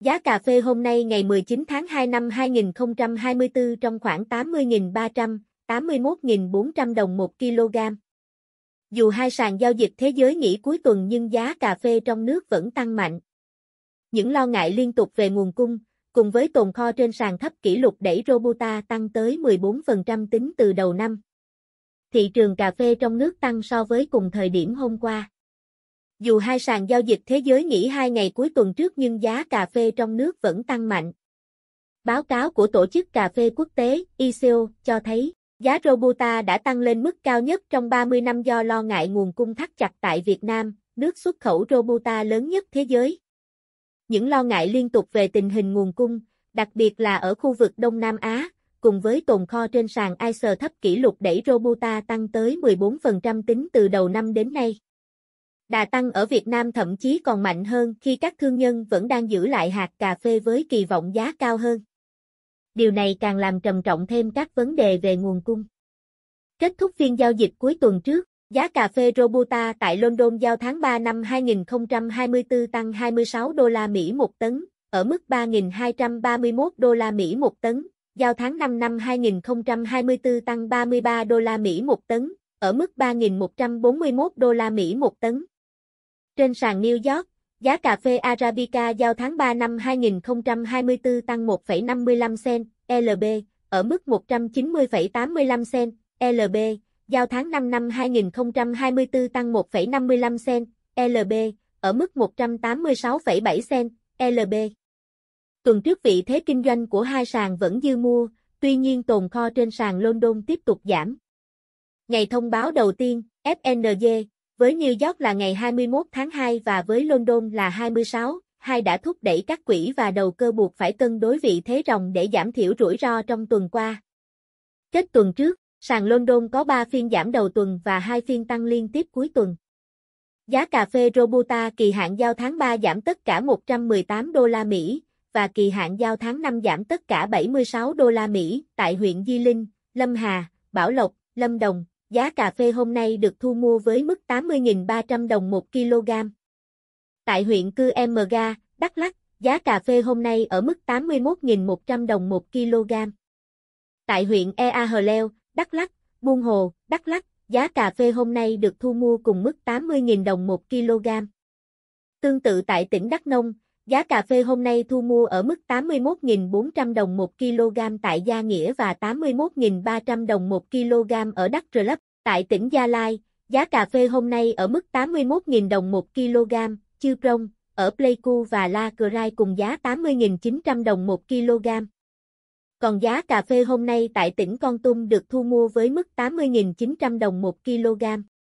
Giá cà phê hôm nay ngày 19 tháng 2 năm 2024 trong khoảng 80.300, 81.400 đồng 1 kg. Dù hai sàn giao dịch thế giới nghỉ cuối tuần nhưng giá cà phê trong nước vẫn tăng mạnh. Những lo ngại liên tục về nguồn cung, cùng với tồn kho trên sàn thấp kỷ lục đẩy Robusta tăng tới 14% tính từ đầu năm. Thị trường cà phê trong nước tăng so với cùng thời điểm hôm qua. Dù hai sàn giao dịch thế giới nghỉ hai ngày cuối tuần trước nhưng giá cà phê trong nước vẫn tăng mạnh. Báo cáo của Tổ chức Cà phê Quốc tế ICO cho thấy giá Robusta đã tăng lên mức cao nhất trong 30 năm do lo ngại nguồn cung thắt chặt tại Việt Nam, nước xuất khẩu Robusta lớn nhất thế giới. Những lo ngại liên tục về tình hình nguồn cung, đặc biệt là ở khu vực Đông Nam Á, cùng với tồn kho trên sàn ICE thấp kỷ lục đẩy Robusta tăng tới 14% tính từ đầu năm đến nay. Đà tăng ở Việt Nam thậm chí còn mạnh hơn khi các thương nhân vẫn đang giữ lại hạt cà phê với kỳ vọng giá cao hơn. Điều này càng làm trầm trọng thêm các vấn đề về nguồn cung. Kết thúc phiên giao dịch cuối tuần trước, giá cà phê Robusta tại London giao tháng 3 năm 2024 tăng 26 đô la Mỹ một tấn, ở mức 3.231 đô la Mỹ một tấn, giao tháng 5 năm 2024 tăng 33 đô la Mỹ một tấn, ở mức 3.141 đô la Mỹ một tấn. Trên sàn New York, giá cà phê Arabica giao tháng 3 năm 2024 tăng 1,55 cent LB ở mức 190,85 cent LB, giao tháng 5 năm 2024 tăng 1,55 cent LB ở mức 186,7 cent LB. Tuần trước vị thế kinh doanh của hai sàn vẫn dư mua, tuy nhiên tồn kho trên sàn London tiếp tục giảm. Ngày thông báo đầu tiên, FNG, với New York là ngày 21 tháng 2 và với London là 26, hai đã thúc đẩy các quỹ và đầu cơ buộc phải cân đối vị thế ròng để giảm thiểu rủi ro trong tuần qua. Kết tuần trước, sàn London có 3 phiên giảm đầu tuần và 2 phiên tăng liên tiếp cuối tuần. Giá cà phê Robusta kỳ hạn giao tháng 3 giảm tất cả 118 đô la Mỹ và kỳ hạn giao tháng 5 giảm tất cả 76 đô la Mỹ tại huyện Di Linh, Lâm Hà, Bảo Lộc, Lâm Đồng, giá cà phê hôm nay được thu mua với mức 80.300 đồng 1 kg. Tại huyện Cư Em Ga, Đắk Lắk, giá cà phê hôm nay ở mức 81.100 đồng 1 kg. Tại huyện Ea Hờ Leo, Đắk Lắk, Buôn Hồ, Đắk Lắk, giá cà phê hôm nay được thu mua cùng mức 80.000 đồng 1 kg. Tương tự tại tỉnh Đắk Nông, Giá cà phê hôm nay thu mua ở mức 81.400 đồng 1 kg tại Gia Nghĩa và 81.300 đồng 1 kg ở Đắk Rơ Lấp. Tại tỉnh Gia Lai, giá cà phê hôm nay ở mức 81.000 đồng 1 kg, Chư Prong, ở Pleiku và La Crai cùng giá 80.900 đồng 1 kg. Còn giá cà phê hôm nay tại tỉnh Con Tum được thu mua với mức 80.900 đồng 1 kg.